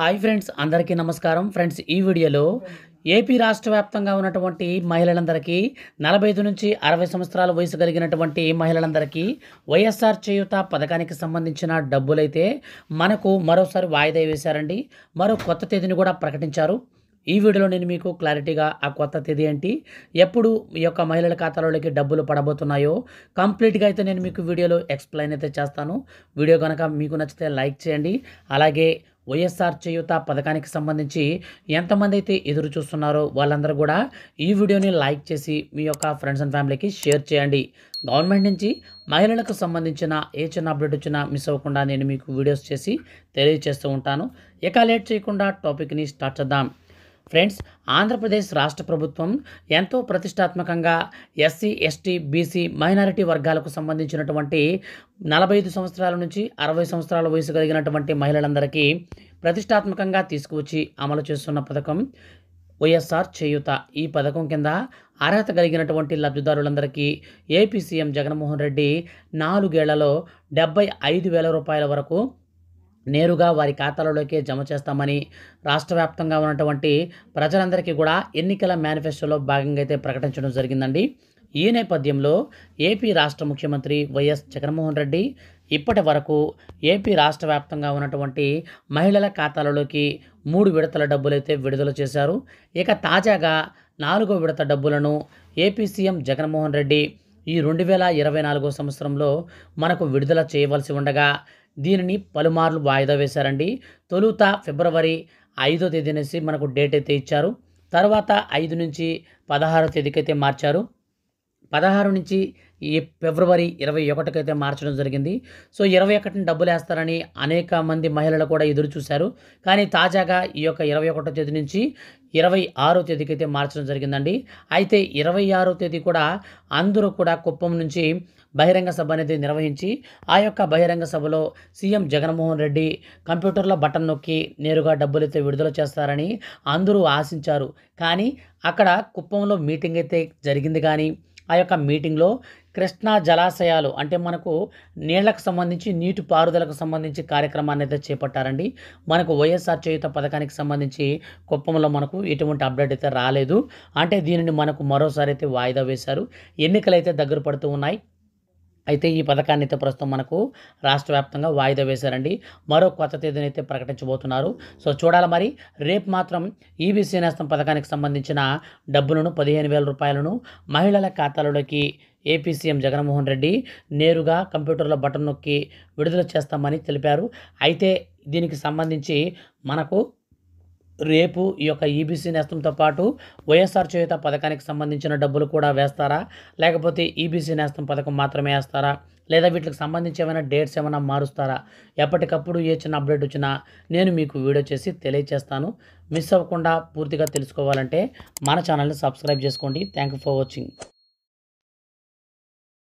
hi friends అందరికీ నమస్కారం friends ఈ వీడియోలో ఏపీ రాష్ట్ర వ్యాప్తంగా ఉన్నటువంటి మహిళలందరికీ నలభై ఐదు నుంచి అరవై సంవత్సరాల వయసు కలిగినటువంటి మహిళలందరికీ వైఎస్ఆర్ చేయుత పథకానికి సంబంధించిన డబ్బులైతే మనకు మరోసారి వాయిదా వేశారండి మరో కొత్త తేదీని కూడా ప్రకటించారు ఈ వీడియోలో నేను మీకు క్లారిటీగా ఆ కొత్త తేదీ ఏంటి ఎప్పుడు ఈ యొక్క మహిళల ఖాతాలోకి డబ్బులు పడబోతున్నాయో కంప్లీట్గా అయితే నేను మీకు వీడియోలో ఎక్స్ప్లెయిన్ అయితే చేస్తాను వీడియో కనుక మీకు నచ్చితే లైక్ చేయండి అలాగే వైఎస్ఆర్ చేయూత పథకానికి సంబంధించి ఎంతమంది అయితే ఎదురు చూస్తున్నారో వాళ్ళందరూ కూడా ఈ వీడియోని లైక్ చేసి మీ యొక్క ఫ్రెండ్స్ అండ్ ఫ్యామిలీకి షేర్ చేయండి గవర్నమెంట్ నుంచి మహిళలకు సంబంధించిన ఏ చిన్న అప్డేట్ వచ్చినా మిస్ అవ్వకుండా నేను మీకు వీడియోస్ చేసి తెలియజేస్తూ ఉంటాను ఇక లేట్ చేయకుండా టాపిక్ని స్టార్ట్ చేద్దాం ఫ్రెండ్స్ ఆంధ్రప్రదేశ్ రాష్ట్ర ప్రభుత్వం ఎంతో ప్రతిష్టాత్మకంగా ఎస్సీ ఎస్టీ బీసీ మైనారిటీ వర్గాలకు సంబంధించినటువంటి నలభై ఐదు సంవత్సరాల నుంచి అరవై సంవత్సరాల వయసు కలిగినటువంటి మహిళలందరికీ ప్రతిష్టాత్మకంగా తీసుకువచ్చి అమలు చేస్తున్న పథకం వైఎస్ఆర్ చేయుత ఈ పథకం కింద అర్హత కలిగినటువంటి లబ్ధిదారులందరికీ ఏపీ సీఎం జగన్మోహన్ రెడ్డి నాలుగేళ్లలో డెబ్బై ఐదు వేల రూపాయల వరకు నేరుగా వారి ఖాతాలలోకే జమ చేస్తామని రాష్ట్ర వ్యాప్తంగా ఉన్నటువంటి ప్రజలందరికీ కూడా ఎన్నికల మేనిఫెస్టోలో భాగంగా అయితే ప్రకటించడం జరిగిందండి ఈ నేపథ్యంలో ఏపీ రాష్ట్ర ముఖ్యమంత్రి వైఎస్ జగన్మోహన్ రెడ్డి ఇప్పటి వరకు ఏపీ రాష్ట్ర వ్యాప్తంగా ఉన్నటువంటి మహిళల ఖాతాలలోకి మూడు విడతల డబ్బులైతే విడుదల చేశారు ఇక తాజాగా నాలుగో విడత డబ్బులను ఏపీ సీఎం జగన్మోహన్ రెడ్డి ఈ రెండు వేల ఇరవై నాలుగో సంవత్సరంలో మనకు విడుదల చేయవలసి ఉండగా దీనిని పలుమార్లు వాయిదా వేశారండి తొలుత ఫిబ్రవరి ఐదో తేదీ అనేసి మనకు డేట్ అయితే ఇచ్చారు తర్వాత ఐదు నుంచి పదహారో తేదీకి అయితే మార్చారు పదహారు నుంచి ఈ ఫిబ్రవరి ఇరవై ఒకటికైతే మార్చడం జరిగింది సో ఇరవై ఒకటిని డబ్బులు వేస్తారని అనేక మంది మహిళలు కూడా ఎదురు చూశారు కానీ తాజాగా ఈ యొక్క ఇరవై ఒకటో తేదీ నుంచి ఇరవై ఆరో తేదీకి అయితే మార్చడం జరిగిందండి అయితే ఇరవై ఆరో తేదీ కూడా అందరూ కూడా కుప్పం నుంచి బహిరంగ సభ అనేది నిర్వహించి ఆ యొక్క బహిరంగ సభలో సీఎం జగన్మోహన్ రెడ్డి కంప్యూటర్లో బటన్ నొక్కి నేరుగా డబ్బులైతే విడుదల చేస్తారని అందరూ ఆశించారు కానీ అక్కడ కుప్పంలో మీటింగ్ అయితే జరిగింది కానీ ఆ యొక్క మీటింగ్లో కృష్ణా జలాశయాలు అంటే మనకు నీళ్లకు సంబంధించి నీటి పారుదలకు సంబంధించి కార్యక్రమాన్ని అయితే చేపట్టారండి మనకు వైఎస్ఆర్ చేయుత పథకానికి సంబంధించి కుప్పంలో మనకు ఎటువంటి అప్డేట్ అయితే రాలేదు అంటే దీనిని మనకు మరోసారి అయితే వాయిదా వేశారు ఎన్నికలు అయితే దగ్గర పడుతూ ఉన్నాయి అయితే ఈ పథకాన్ని అయితే ప్రస్తుతం మనకు రాష్ట్ర వ్యాప్తంగా వాయిదా వేశారండి మరో కొత్త తేదీని అయితే ప్రకటించబోతున్నారు సో చూడాలి మరి రేపు మాత్రం ఈబీసీ e నేస్తం పథకానికి సంబంధించిన డబ్బులను పదిహేను వేల రూపాయలను మహిళల ఖాతాలలోకి ఏపీ సీఎం జగన్మోహన్ రెడ్డి నేరుగా కంప్యూటర్లో బటన్ నొక్కి విడుదల చేస్తామని తెలిపారు అయితే దీనికి సంబంధించి మనకు రేపు ఈ యొక్క ఈబీసీ e నేస్తంతో పాటు వైఎస్ఆర్ చేయుత పథకానికి సంబంధించిన డబ్బులు కూడా వేస్తారా లేకపోతే ఈబీసీ e నేస్తం పథకం మాత్రమే వేస్తారా లేదా వీటికి సంబంధించి ఏమైనా డేట్స్ ఏమైనా మారుస్తారా ఎప్పటికప్పుడు ఏ చిన్న అప్డేట్ వచ్చినా నేను మీకు వీడియో చేసి తెలియచేస్తాను మిస్ అవ్వకుండా పూర్తిగా తెలుసుకోవాలంటే మన ఛానల్ని సబ్స్క్రైబ్ చేసుకోండి థ్యాంక్ ఫర్ వాచింగ్